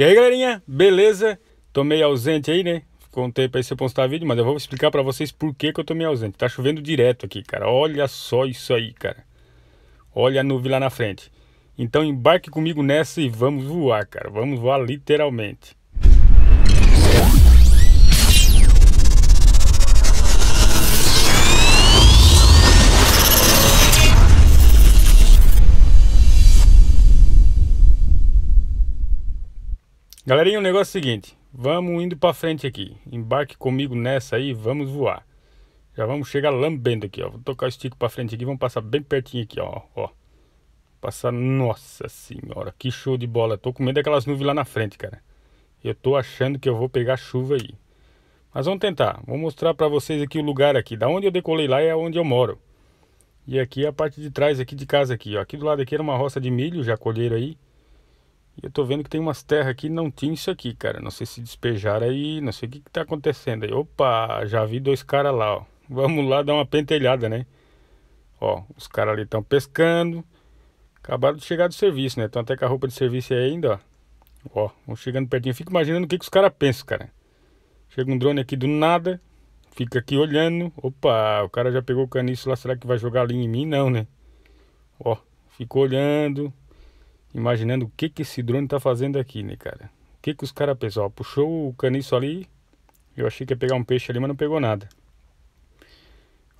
E aí, galerinha, beleza? Tô meio ausente aí, né? Ficou um tempo aí sem postar vídeo, mas eu vou explicar para vocês por que, que eu tô meio ausente. Tá chovendo direto aqui, cara. Olha só isso aí, cara. Olha a nuvem lá na frente. Então embarque comigo nessa e vamos voar, cara. Vamos voar literalmente. Galerinha, o negócio é o seguinte. Vamos indo para frente aqui. Embarque comigo nessa aí, vamos voar. Já vamos chegar lambendo aqui, ó. Vou tocar o estico para frente aqui, vamos passar bem pertinho aqui, ó, ó. Passar, nossa senhora, que show de bola. Tô com medo daquelas nuvens lá na frente, cara. Eu tô achando que eu vou pegar chuva aí. Mas vamos tentar. Vou mostrar para vocês aqui o lugar aqui. Da onde eu decolei lá é onde eu moro. E aqui é a parte de trás aqui de casa aqui, ó. Aqui do lado aqui era uma roça de milho, já colheram aí. E eu tô vendo que tem umas terras aqui, não tinha isso aqui, cara. Não sei se despejaram aí, não sei o que que tá acontecendo aí. Opa, já vi dois caras lá, ó. Vamos lá dar uma pentelhada, né? Ó, os caras ali estão pescando. Acabaram de chegar do serviço, né? Estão até com a roupa de serviço aí ainda, ó. Ó, vão chegando pertinho. Fico imaginando o que, que os caras pensam, cara. Chega um drone aqui do nada, fica aqui olhando. Opa, o cara já pegou o caniço lá, será que vai jogar ali em mim? Não, né? Ó, ficou olhando imaginando o que, que esse drone tá fazendo aqui, né, cara? O que, que os caras pensam? puxou o caniço ali, eu achei que ia pegar um peixe ali, mas não pegou nada.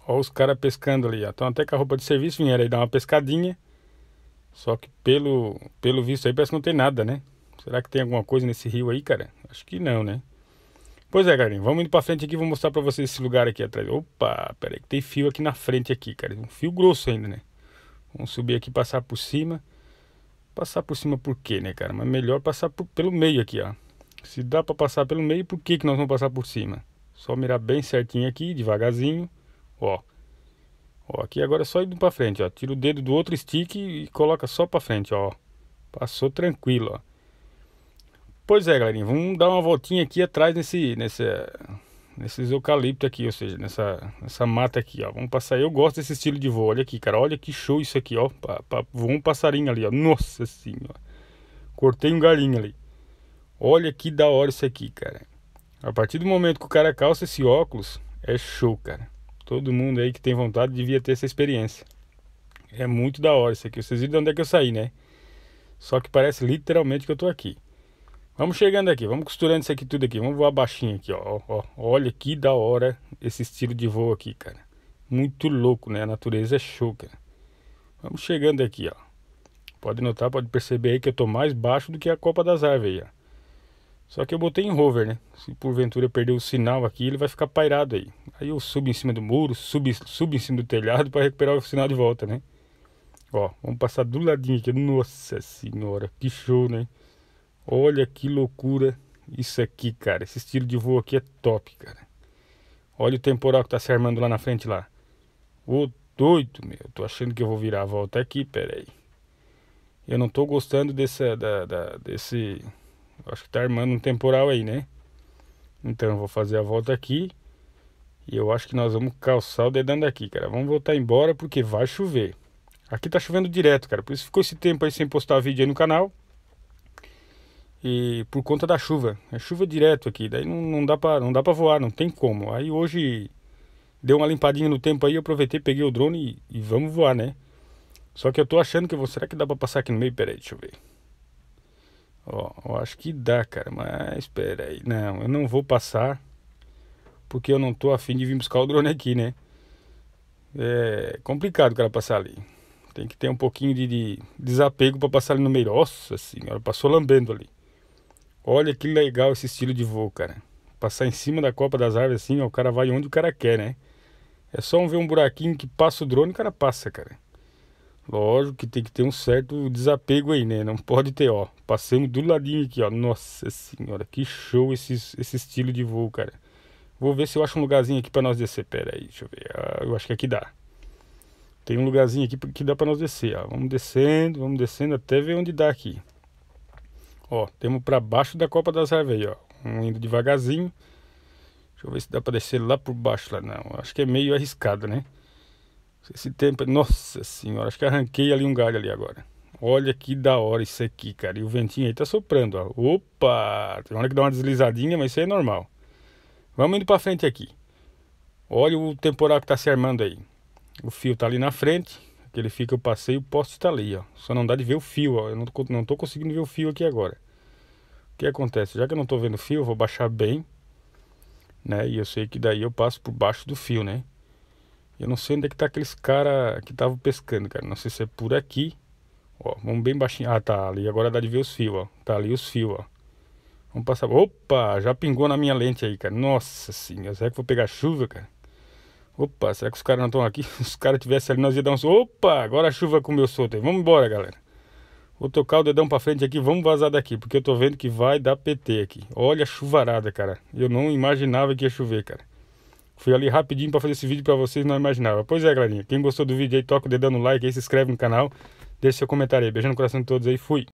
Ó os caras pescando ali, ó. Estão até com a roupa de serviço vieram aí dar uma pescadinha. Só que pelo, pelo visto aí parece que não tem nada, né? Será que tem alguma coisa nesse rio aí, cara? Acho que não, né? Pois é, galerinha, vamos indo pra frente aqui, vou mostrar pra vocês esse lugar aqui atrás. Opa, pera aí, que tem fio aqui na frente aqui, cara. Um fio grosso ainda, né? Vamos subir aqui, passar por cima. Passar por cima por quê, né, cara? Mas melhor passar por, pelo meio aqui, ó. Se dá para passar pelo meio, por que, que nós vamos passar por cima? Só mirar bem certinho aqui, devagarzinho, ó. Ó, aqui agora é só indo para frente, ó. Tira o dedo do outro stick e coloca só para frente, ó. Passou tranquilo, ó. Pois é, galerinha, vamos dar uma voltinha aqui atrás nesse, nesse, nesses eucalipto aqui, ou seja, nessa, nessa mata aqui, ó. Vamos passar, eu gosto desse estilo de voo, olha aqui, cara, olha que show isso aqui, ó. Pa, voou um passarinho ali, ó, nossa senhora. Cortei um galinho ali. Olha que da hora isso aqui, cara. A partir do momento que o cara calça esse óculos, é show, cara. Todo mundo aí que tem vontade devia ter essa experiência. É muito da hora isso aqui. Vocês viram de onde é que eu saí, né? Só que parece literalmente que eu tô aqui. Vamos chegando aqui, vamos costurando isso aqui tudo aqui. Vamos voar baixinho aqui, ó, ó. Olha que da hora esse estilo de voo aqui, cara. Muito louco, né? A natureza é show, cara. Vamos chegando aqui, ó. Pode notar, pode perceber aí que eu tô mais baixo do que a copa das árvores aí, ó. Só que eu botei em rover, né? Se porventura eu perder o sinal aqui, ele vai ficar pairado aí. Aí eu subo em cima do muro, subo, subo em cima do telhado para recuperar o sinal de volta, né? Ó, vamos passar do ladinho aqui. Nossa senhora, que show, né? Olha que loucura isso aqui, cara. Esse estilo de voo aqui é top, cara. Olha o temporal que tá se armando lá na frente lá. Ô, doido, meu. Tô achando que eu vou virar a volta aqui, pera aí. Eu não tô gostando desse, da, da, desse... Acho que tá armando um temporal aí, né? Então, eu vou fazer a volta aqui. E eu acho que nós vamos calçar o dedão daqui, cara. Vamos voltar embora porque vai chover. Aqui tá chovendo direto, cara. Por isso ficou esse tempo aí sem postar vídeo aí no canal e por conta da chuva. É chuva direto aqui, daí não, não dá para não dá para voar, não tem como. Aí hoje deu uma limpadinha no tempo aí, aproveitei, peguei o drone e, e, vamos voar, né? Só que eu tô achando que eu vou, será que dá para passar aqui no meio? Pera aí, deixa eu ver. Ó, eu acho que dá, cara, mas pera aí. Não, eu não vou passar porque eu não tô afim de vir buscar o drone aqui, né? É complicado, cara, passar ali. Tem que ter um pouquinho de, de desapego para passar ali no meio. Nossa senhora, passou lambendo ali. Olha que legal esse estilo de voo, cara. Passar em cima da copa das árvores assim, ó, o cara vai onde o cara quer, né? É só um ver um buraquinho que passa o drone, o cara passa, cara. Lógico que tem que ter um certo desapego aí, né? Não pode ter, ó. Passamos do ladinho aqui, ó. Nossa senhora, que show esse, esse estilo de voo, cara. Vou ver se eu acho um lugarzinho aqui pra nós descer. Pera aí, deixa eu ver. Ah, eu acho que aqui dá. Tem um lugarzinho aqui que dá pra nós descer, ó. Vamos descendo, vamos descendo até ver onde dá aqui. Ó, temos para baixo da copa das raivas aí, ó. Um indo devagarzinho. Deixa eu ver se dá para descer lá por baixo lá. Não, acho que é meio arriscado, né? Esse tempo... É, nossa senhora, acho que arranquei ali um galho ali agora. Olha que da hora isso aqui, cara. E o ventinho aí tá soprando, ó. Opa! Tem hora que dá uma deslizadinha, mas isso aí é normal. Vamos indo pra frente aqui. Olha o temporal que tá se armando aí. O fio tá ali na frente que ele fica o passeio tá ali ó só não dá de ver o fio, ó. eu não, não tô conseguindo ver o fio aqui agora. O que acontece? Já que eu não tô vendo o fio, eu vou baixar bem, né, e eu sei que daí eu passo por baixo do fio, né. Eu não sei onde é que tá aqueles cara que estavam pescando, cara, não sei se é por aqui, ó, vamos bem baixinho, ah, tá ali, agora dá de ver os fios, ó, tá ali os fios, ó. Vamos passar, opa, já pingou na minha lente aí, cara, nossa senhora, será que vou pegar chuva, cara? Opa, será que os caras não estão aqui? Se os caras tivessem ali, nós ia dar um. Opa, agora a chuva comeu solta. Vamos embora, galera. Vou tocar o dedão pra frente aqui, vamos vazar daqui, porque eu tô vendo que vai dar PT aqui. Olha a chuvarada, cara. Eu não imaginava que ia chover, cara. Fui ali rapidinho para fazer esse vídeo para vocês, não imaginava. Pois é, galerinha. Quem gostou do vídeo aí, toca o dedão no like aí, se inscreve no canal. deixa seu comentário aí. Beijo no coração de todos aí. Fui.